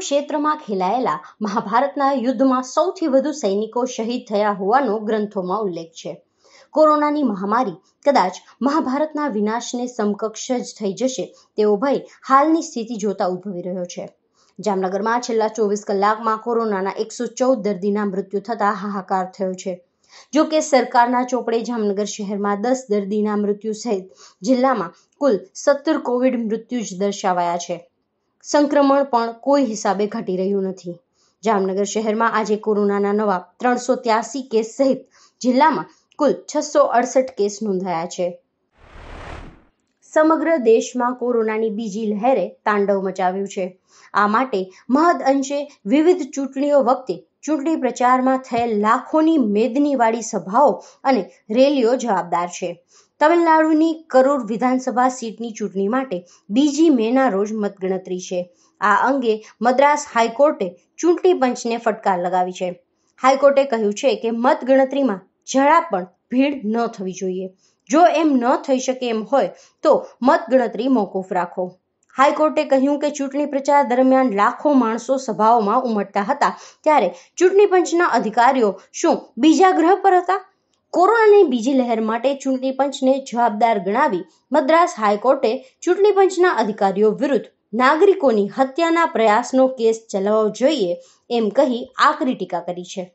ક્ષેત્રમાં ખેલાયેલા મહાભારતના યુદ્ધમાં સૌથી વધુ સૈનિકો શહીદ થયા હોવાનો ગ્રંથોમાં ઉલ્લેખ છે કોરોનાની મહામારી કદાચ મહાભારતના વિનાશને સમકક્ષ જ થઈ જશે તેવો ભય હાલની સ્થિતિ જોતા ઉદ્ભવી રહ્યો છે જામનગરમાં છેલ્લા ચોવીસ કલાકમાં કોરોનાના એકસો ચૌદ દર્દીના મૃત્યુ થતા હાહાકાર થયો છે જો કે સરકારના ચોપડે જામનગર શહેરમાં દસ દર્દીના મૃત્યુ સહિત જિલ્લામાં કુલ સત્તર કોવિડ મૃત્યુ જ દર્શાવાયા છે સંક્રમણ પણ કોઈ હિસાબે ઘટી રહ્યું નથી જામનગર શહેરમાં આજે કોરોનાના નવા ત્રણસો ત્યાસી કેસ સહિત જિલ્લામાં કુલ છસો અડસઠ કેસ નોંધાયા છે સમગ્ર દેશમાં કોરોનાની બીજી લહેરે તાંડવ મચાવ્યું છે આ માટે મહદ અંશે વિવિધ ચૂંટણીઓ વખતે ચૂંટણી પ્રચારમાં થયેલ લાખોની મેદનીવાળી સભાઓ અને રેલીઓ જવાબદાર છે તમિલનાડુની કરૂર વિધાનસભા સીટની ચૂંટણી માટે બીજી મેના રોજ મતગણતરી છે આ અંગે મદ્રાસ હાઈકોર્ટે ચૂંટણી પંચને ફટકાર લગાવી છે હાઈકોર્ટે કહ્યું છે કે મતગણતરીમાં જરા પણ ભીડ ન થવી જોઈએ જો એમ ન થઈ શકે એમ હોય તો મતગણતરી મોકૂફ રાખો હાઈકોર્ટે કહ્યું કે ચૂંટણી પ્રચાર દરમિયાન લાખો માણસો સભાઓમાં ઉમટતા હતા ત્યારે ચૂંટણી પંચના અધિકારીઓ શું બીજા ગ્રહ પર હતા કોરોનાની બીજી લહેર માટે ચૂંટણી પંચને જવાબદાર ગણાવી મદ્રાસ હાઈકોર્ટે ચૂંટણી પંચના અધિકારીઓ વિરુદ્ધ નાગરિકોની હત્યાના પ્રયાસનો કેસ ચલાવવો જોઈએ એમ કહી આકરી ટીકા કરી છે